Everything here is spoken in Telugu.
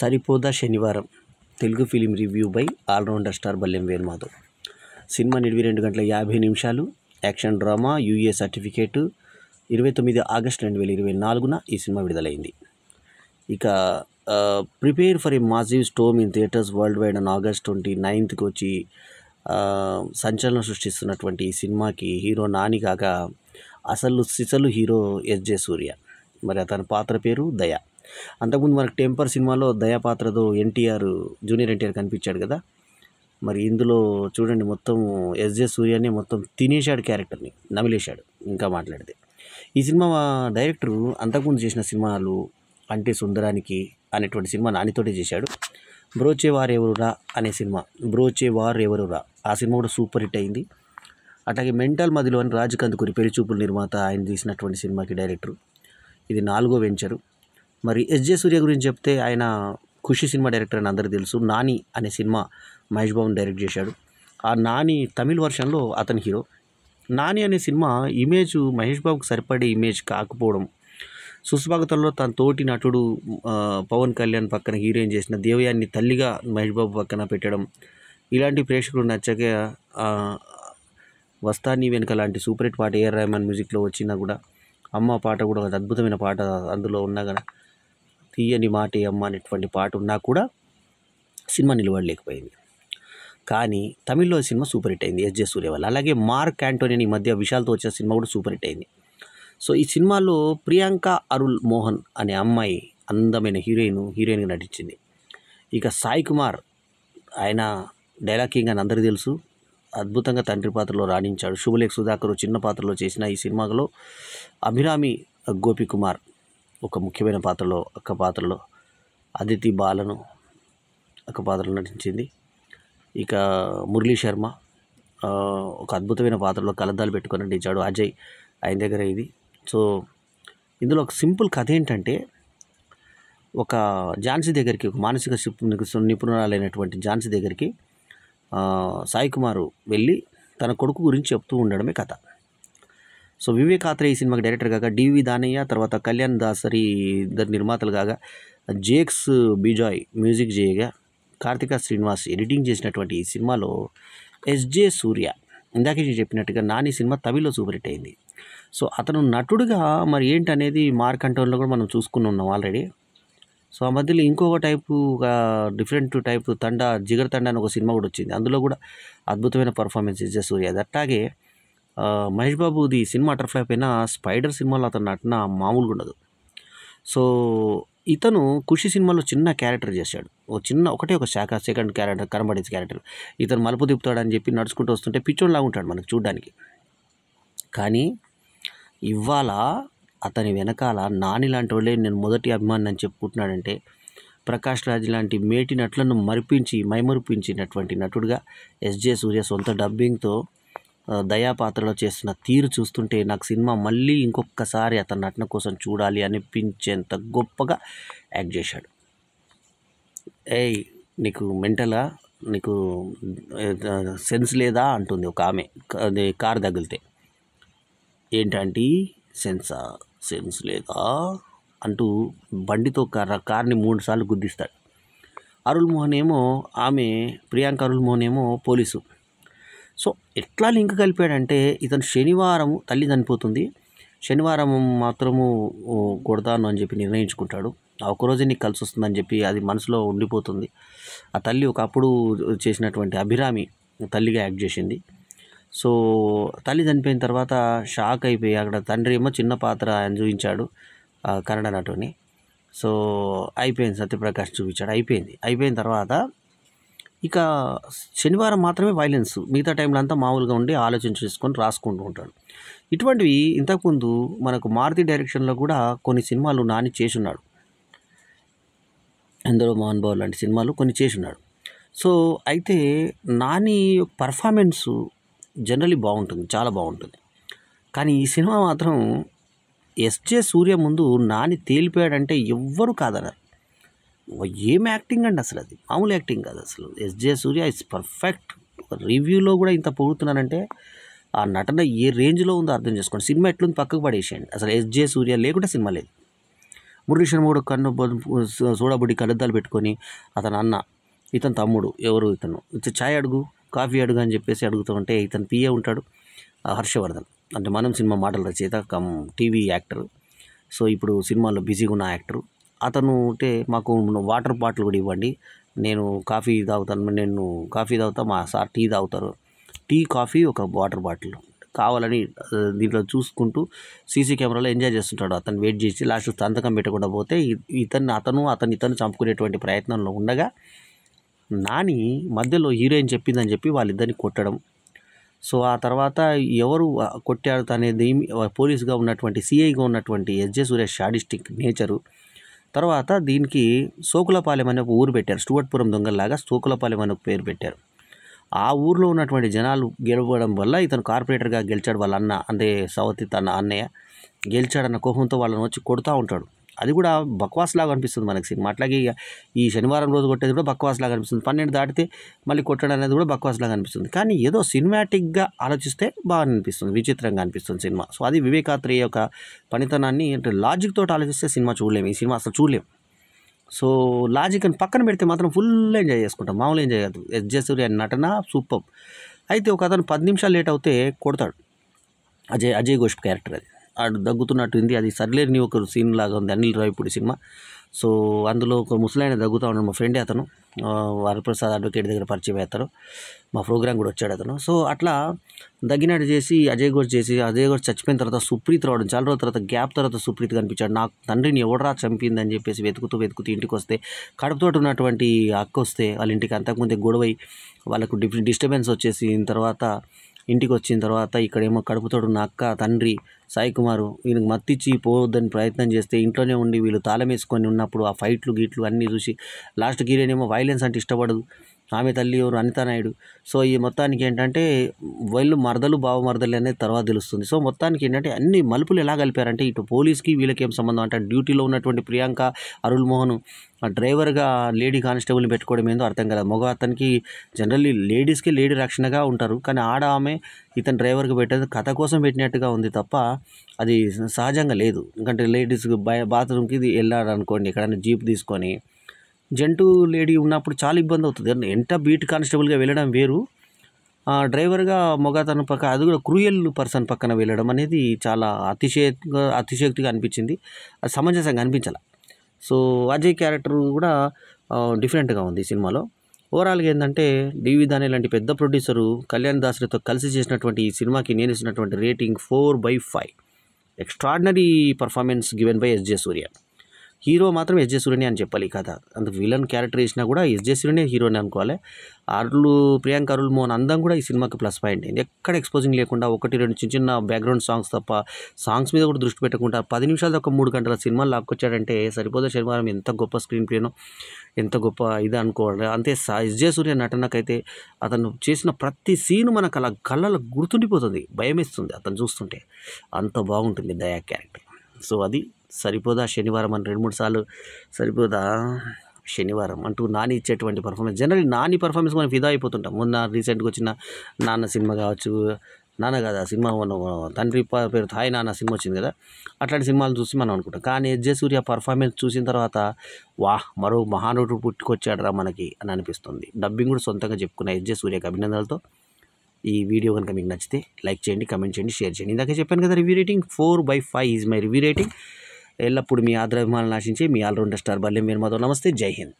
Saripodhaa Sanivaaram Telugu film review by allrounder star Ballem Venumadhav cinema ఇరవై రెండు గంటల యాభై నిమిషాలు యాక్షన్ డ్రామా యూఏ సర్టిఫికేట్ ఇరవై తొమ్మిది ఆగస్టు రెండు వేల ఇరవై నాలుగున ఈ సినిమా విడుదలైంది ఇక prepare for a massive storm in theatres worldwide on August twenty నైన్త్కి వచ్చి సంచలనం సృష్టిస్తున్నటువంటి ఈ సినిమాకి హీరో నాని కాక అసలు సిసలు హీరో ఎస్జే సూర్య మరి అతని పాత్ర పేరు దయా అంతకుముందు మనకు టెంపర్ సినిమాలో దయాపాత్రతో ఎన్టీఆర్ జూనియర్ ఎన్టీఆర్ కనిపించాడు కదా మరి ఇందులో చూడండి మొత్తం ఎస్జే సూర్యనే మొత్తం తినేశాడు క్యారెక్టర్ని నమిలేశాడు ఇంకా మాట్లాడితే ఈ సినిమా డైరెక్టరు అంతకుముందు చేసిన సినిమాలు అంటే సుందరానికి అనేటువంటి సినిమా నానితోటే చేశాడు బ్రోచే వార్ ఎవరురా అనే సినిమా బ్రోచే వార్ ఎవరురా ఆ సినిమా కూడా సూపర్ హిట్ అయింది అట్లాగే మెంటల్ మదిలో అని రాజకంద్ గురి పెళ్లి చూపుల నిర్మాత ఆయన తీసినటువంటి సినిమాకి డైరెక్టరు ఇది నాలుగో వెంచరు మరి ఎస్జే సూర్య గురించి చెప్తే ఆయన ఖుషి సినిమా డైరెక్టర్ అని అందరికీ తెలుసు నాని అనే సినిమా మహేష్ బాబుని డైరెక్ట్ చేశాడు ఆ నాని తమిళ్ వర్షన్లో అతని హీరో నాని అనే సినిమా ఇమేజ్ మహేష్ బాబుకి సరిపడే ఇమేజ్ కాకపోవడం సుస్వాగతంలో తన తోటి నటుడు పవన్ కళ్యాణ్ పక్కన హీరోయిన్ చేసిన దేవయాన్ని తల్లిగా మహేష్ బాబు పక్కన పెట్టడం ఇలాంటి ప్రేక్షకులు నచ్చక వస్తాని వెనుక లాంటి సూపర్ హిట్ పాట ఏఆర్ రహమాన్ మ్యూజిక్లో వచ్చినా కూడా అమ్మ పాట కూడా అద్భుతమైన పాట అందులో ఉన్నా కదా తీయని మాట అమ్మ అనేటువంటి పాట ఉన్నా కూడా సినిమా నిలబడలేకపోయింది కానీ తమిళ్లో సినిమా సూపర్ హిట్ అయింది ఎస్జే సూర్య వల్ల అలాగే మార్క్ యాంటోనియన్ ఈ మధ్య విశాల్తో వచ్చిన సినిమా కూడా సూపర్ హిట్ అయింది సో ఈ సినిమాలో ప్రియాంక అరుల్ మోహన్ అనే అమ్మాయి అందమైన హీరోయిన్ హీరోయిన్గా నటించింది ఇక సాయి కుమార్ ఆయన డైలాగ్ కింగ్ అని అందరికీ తెలుసు అద్భుతంగా తండ్రి పాత్రలో రాణించాడు శుభలేఖ సుధాకర్ చిన్న పాత్రలో చేసిన ఈ సినిమాలో అభిరామి గోపికుమార్ ఒక ముఖ్యమైన పాత్రలో అక్క పాత్రలో అదితి బాలను అక్క పాత్రలో నటించింది ఇక మురళీ శర్మ ఒక అద్భుతమైన పాత్రలో కలద్దాలు పెట్టుకొని నటించాడు అజయ్ ఆయన దగ్గర ఇది సో ఇందులో ఒక సింపుల్ కథ ఏంటంటే ఒక ఝాన్సీ దగ్గరికి ఒక మానసిక నిపుణురాలైనటువంటి ఝాన్సీ దగ్గరికి సాయి కుమారు వెళ్ళి తన కొడుకు గురించి చెప్తూ ఉండడమే కథ సో వివేక్ ఆత్రేయ ఈ సినిమాకి డైరెక్టర్ కాగా డివి దానయ్య తర్వాత కళ్యాణ్ దాసరి ఇద్దరు నిర్మాతలు కాగా జేక్స్ బిజాయ్ మ్యూజిక్ చేయగా కార్తిక శ్రీనివాస్ ఎడిటింగ్ చేసినటువంటి ఈ సినిమాలో ఎస్జే సూర్య ఇందాక నేను చెప్పినట్టుగా నాని సినిమా తమిళ్లో సూపర్ హిట్ అయింది సో అతను నటుడుగా మరి ఏంటనేది మార్క్ అంటోన్లో కూడా మనం చూసుకుని ఉన్నాం ఆల్రెడీ సో ఆ మధ్యలో ఇంకొక type different type thanda Jigarthanda అని ఒక సినిమా కూడా వచ్చింది అందులో కూడా అద్భుతమైన పర్ఫార్మెన్స్ ఇచ్చే సూర్య అట్లాగే మహేష్ బాబుది సినిమా అటర్ ఫ్లాప్ అయినా స్పైడర్ సినిమాలో అతను నటన మామూలుగా ఉండదు సో ఇతను ఖుషి సినిమాలో చిన్న క్యారెక్టర్ చేశాడు ఓ చిన్న ఒకటే ఒక శాఖ సెకండ్ క్యారెక్టర్ కనబడే క్యారెక్టర్ ఇతను మలుపు తిప్పుతాడని చెప్పి నడుచుకుంటూ వస్తుంటే పిచ్చోళ్ళలా ఉంటాడు మనకు చూడ్డానికి కానీ ఇవాళ అతని వెనకాల నాని లాంటి వాళ్ళే నేను మొదటి అభిమానం అని చెప్పుకుంటున్నాడంటే ప్రకాష్ రాజ్ లాంటి మేటి నటులను మరిపించి మైమరిపించినటువంటి నటుడుగా ఎస్జే సూర్య సొంత డబ్బింగ్తో దయాపాత్రలో చేస్తున్న తీరు చూస్తుంటే నాకు సినిమా మళ్ళీ ఇంకొకసారి అతని నటన కోసం చూడాలి అనిపించేంత గొప్పగా యాక్ట్ చేశాడు ఏ నీకు మెంటల్గా నీకు సెన్స్ లేదా అంటుంది ఒక ఆమె కారు కార్ తగిలితే ఏంటంటే సెన్సా సెన్స్ లేదా అంటూ బండితో కార్ కార్ని మూడు సార్లు గుద్దిస్తాడు అరుల్ మోహన్ ఏమో ఆమె ప్రియాంక అరుల్ మోహన్ ఏమో పోలీసు సో ఎట్లా లింక్ కలిపాడంటే ఇతను శనివారం తల్లి చనిపోతుంది శనివారం మాత్రము కొడతాను అని చెప్పి నిర్ణయించుకుంటాడు ఆ ఒకరోజే నీకు కలిసి వస్తుందని చెప్పి అది మనసులో ఉండిపోతుంది ఆ తల్లి ఒకప్పుడు చేసినటువంటి అభిరామి తల్లిగా యాక్ట్ చేసింది సో తల్లి చనిపోయిన తర్వాత షాక్ అయిపోయి అక్కడ తండ్రి ఏమో చిన్న పాత్ర ఆయన చూపించాడు కన్నడ నటుని సో అయిపోయింది సత్యప్రకాష్ చూపించాడు అయిపోయింది అయిపోయిన తర్వాత ఇక శనివారం మాత్రమే వైలెన్స్ మిగతా టైంలో అంతా మామూలుగా ఉండి ఆలోచన చేసుకొని రాసుకుంటూ ఉంటాడు ఇటువంటివి ఇంతకుముందు మనకు మారుతి డైరెక్షన్లో కూడా కొన్ని సినిమాలు నాని ఉన్నాడు ఎందరో మోహన్ బాబు లాంటి సినిమాలు కొన్ని ఉన్నాడు సో అయితే నాని పర్ఫార్మెన్స్ జనరలీ బాగుంటుంది చాలా బాగుంటుంది కానీ ఈ సినిమా మాత్రం ఎస్జే సూర్య ముందు నాని తేలిపోయాడంటే ఎవ్వరూ కాదన్నారు ఏం యాక్టింగ్ అండి అసలు అది మామూలు యాక్టింగ్ కాదు అసలు ఎస్జే సూర్య ఇస్ పర్ఫెక్ట్ రివ్యూలో కూడా ఇంత పొగుతున్నానంటే ఆ నటన ఏ రేంజ్లో ఉందో అర్థం చేసుకోండి సినిమా ఎట్లుంది పక్కకు పడేసేయండి అసలు ఎస్జే సూర్య లేకుండా సినిమా లేదు మురళీశ్వర మూడు కన్ను సూడాబుడ్డి కళ్ళద్దాలు పెట్టుకొని అతను అన్న ఇతను తమ్ముడు ఎవరు ఇతను ఛాయ్ అడుగు కాఫీ అడుగు అని చెప్పేసి అడుగుతూ ఉంటే ఇతను పిఏ ఉంటాడు హర్షవర్ధన్ అంటే మనం సినిమా మాటల రచయిత కమ్ టీవీ యాక్టర్ సో ఇప్పుడు సినిమాలో బిజీగా ఉన్న యాక్టరు అతను ఉంటే మాకు వాటర్ బాటిల్ కూడా ఇవ్వండి నేను కాఫీ తాగుతాను నేను కాఫీ తాగుతా మా సార్ టీ తాగుతారు టీ కాఫీ ఒక వాటర్ బాటిల్ కావాలని దీంట్లో చూసుకుంటూ సీసీ కెమెరాలో ఎంజాయ్ చేస్తుంటాడు అతను వెయిట్ చేసి లాస్ట్ సంతకం పెట్టకుండా పోతే ఇతన్ని అతను అతను ఇతను చంపుకునేటువంటి ప్రయత్నంలో ఉండగా నాని మధ్యలో హీరోయిన్ చెప్పిందని చెప్పి వాళ్ళిద్దరిని కొట్టడం సో ఆ తర్వాత ఎవరు కొట్టారు అనేది పోలీస్గా ఉన్నటువంటి సిఐగా ఉన్నటువంటి ఎస్జే సురేష్ షాడిస్టిక్ నేచరు తర్వాత దీనికి సోకులపాలెం అనే ఒక ఊరు పెట్టారు స్టూవట్పురం దొంగల్లాగా సోకులపాలెం అనే ఒక పేరు పెట్టారు ఆ ఊర్లో ఉన్నటువంటి జనాలు గెలవడం వల్ల ఇతను కార్పొరేటర్గా గెలిచాడు వాళ్ళ అన్న అంటే సవతి తన అన్నయ్య గెలిచాడన్న కోపంతో వాళ్ళని వచ్చి కొడుతూ ఉంటాడు అది కూడా బక్వాస్ లాగా అనిపిస్తుంది మనకి సినిమా అట్లాగే ఈ శనివారం రోజు కొట్టేది కూడా బక్వాస్ లాగా అనిపిస్తుంది పన్నెండు దాటితే మళ్ళీ కొట్టడం అనేది కూడా బక్వాస్ లాగా అనిపిస్తుంది కానీ ఏదో సినిమాటిక్గా ఆలోచిస్తే బాగా అనిపిస్తుంది విచిత్రంగా అనిపిస్తుంది సినిమా సో అది వివేకాత్రి యొక్క పనితనాన్ని అంటే లాజిక్ తోటి ఆలోచిస్తే సినిమా చూడలేము ఈ సినిమా అసలు చూడలేము సో లాజిక్ అని పక్కన పెడితే మాత్రం ఫుల్ ఎంజాయ్ చేసుకుంటాం మామూలు ఎంజాయ్ కాదు ఎస్ జయసూర్య నటన సూపర్ అయితే ఒక అతను పది నిమిషాలు లేట్ అవుతే కొడతాడు అజయ్ అజయ్ ఘోష్ క్యారెక్టర్ అది ఆడు దగ్గుతున్నట్టుంది అది సర్లేని ఒక సీన్ లాగా ఉంది అనిల్ ఇప్పుడు సినిమా సో అందులో ఒక ముసలాయన దగ్గుతూ ఉన్నాడు మా ఫ్రెండే అతను వరప్రసాద్ అడ్వకేట్ దగ్గర పరిచయం అవుతారు మా ప్రోగ్రామ్ కూడా వచ్చాడు అతను సో అట్లా దగ్గినాడు చేసి అజయ్ ఘోష్ చేసి అజయ్ ఘోష్ చచ్చిపోయిన తర్వాత సుప్రీత్ రావడం చాలా రోజుల తర్వాత గ్యాప్ తర్వాత సుప్రీత్ కనిపించాడు నాకు తండ్రిని ఎవడరా అని చెప్పేసి వెతుకుతూ వెతుకుతూ ఇంటికి వస్తే కడుపుతోటి ఉన్నటువంటి అక్క వస్తే వాళ్ళ ఇంటికి అంతకుముందే గొడవై వాళ్ళకు డిస్టర్బెన్స్ వచ్చేసి తర్వాత ఇంటికి వచ్చిన తర్వాత ఇక్కడేమో కడుపుతోడున్న అక్క తండ్రి సాయి కుమారు వీనికి మత్తిచ్చి పోవద్దని ప్రయత్నం చేస్తే ఇంట్లోనే ఉండి వీళ్ళు తాళం వేసుకొని ఉన్నప్పుడు ఆ ఫైట్లు గీట్లు అన్నీ చూసి లాస్ట్ హీరోయిన్ ఏమో వైలెన్స్ అంటే ఇష్టపడదు ఆమె తల్లి ఎవరు అనితానాయుడు సో ఈ మొత్తానికి ఏంటంటే వీళ్ళు మరదలు మరదలు అనేది తర్వాత తెలుస్తుంది సో మొత్తానికి ఏంటంటే అన్ని మలుపులు ఎలా కలిపారంటే ఇటు పోలీస్కి వీళ్ళకి ఏం సంబంధం అంటే డ్యూటీలో ఉన్నటువంటి ప్రియాంక అరుల్ మోహన్ డ్రైవర్గా లేడీ కానిస్టేబుల్ని పెట్టుకోవడం ఏందో అర్థం కదా మగ అతనికి జనరల్లీ లేడీస్కి లేడీ రక్షణగా ఉంటారు కానీ ఆడ ఆమె ఇతను డ్రైవర్కి పెట్టేది కథ కోసం పెట్టినట్టుగా ఉంది తప్ప అది సహజంగా లేదు ఎందుకంటే లేడీస్కి బయ బాత్రూమ్కి ఇది వెళ్ళాడు అనుకోండి ఎక్కడైనా జీప్ తీసుకొని జంటు లేడీ ఉన్నప్పుడు చాలా ఇబ్బంది అవుతుంది ఎంత బీట్ కానిస్టేబుల్గా వెళ్ళడం వేరు డ్రైవర్గా మొగతన పక్క అది కూడా క్రూయల్ పర్సన్ పక్కన వెళ్ళడం అనేది చాలా అతిశయక్తిగా అతిశయక్తిగా అనిపించింది అది సమంజసంగా అనిపించాల సో అజయ్ క్యారెక్టర్ కూడా డిఫరెంట్గా ఉంది సినిమాలో ఓవరాల్గా ఏంటంటే డివి దాని లాంటి పెద్ద ప్రొడ్యూసరు కళ్యాణ్ దాసరితో కలిసి చేసినటువంటి ఈ సినిమాకి నేను ఇచ్చినటువంటి rating four by five extraordinary performance given by SJ Surya hero మాత్రం ఎస్జే సూర్యని అని చెప్పాలి ఈ కథ అందుకు విలన్ క్యారెక్టర్ వేసినా కూడా ఎస్జే సూర్యనే హీరోని అనుకోవాలి అరులు ప్రియాంక అరుల్ మోహన్ అందం కూడా ఈ సినిమాకి ప్లస్ పాయింట్ అయింది ఎక్కడ ఎక్స్పోజింగ్ లేకుండా ఒకటి రెండు చిన్న చిన్న బ్యాక్గ్రౌండ్ సాంగ్స్ తప్ప సాంగ్స్ మీద కూడా దృష్టి పెట్టకుండా పది నిమిషాలు ఒక మూడు గంటల సినిమా లాక్కొచ్చాడంటే సరిపోద శనివారం ఎంత గొప్ప స్క్రీన్ ప్లేనో ఎంత గొప్ప ఇది అనుకోవాలి అంతే ఎస్జే సూర్య నటనకైతే అతను చేసిన ప్రతి సీను మనకు అలా కళ్ళలో గుర్తుండిపోతుంది భయమేస్తుంది అతను చూస్తుంటే అంత బాగుంటుంది దయా క్యారెక్టర్ సో అది సరిపోదా శనివారం అని రెండు మూడు సార్లు సరిపోదా శనివారం అంటూ నాని ఇచ్చేటువంటి పర్ఫార్మెన్స్ జనరల్ నాని పర్ఫార్మెన్స్ మనం ఫిదా అయిపోతుంటాం మొన్న రీసెంట్గా వచ్చిన నాన్న సినిమా కావచ్చు నాన్న కదా సినిమా తండ్రి పేరు థాయ్ నాన్న సినిమా వచ్చింది కదా అట్లాంటి సినిమాలు చూసి మనం అనుకుంటాం కానీ జే సూర్య పర్ఫార్మెన్స్ చూసిన తర్వాత వాహ్ మరో మహానుడు పుట్టుకొచ్చాడరా మనకి అని అనిపిస్తుంది డబ్బింగ్ కూడా సొంతంగా చెప్పుకున్న జే సూర్యకి అభినందనలతో ఈ వీడియో కనుక మీకు నచ్చితే లైక్ చేయండి కమెంట్ చేయండి షేర్ చేయండి ఇందాక చెప్పాను కదా review rating four by five is my review rating ఎల్లప్పుడు మీ ఆదరాభిమానులు ఆశించి మీ ఆల్రౌండర్ స్టార్ బల్లి మీరు నమస్తే జై హింద్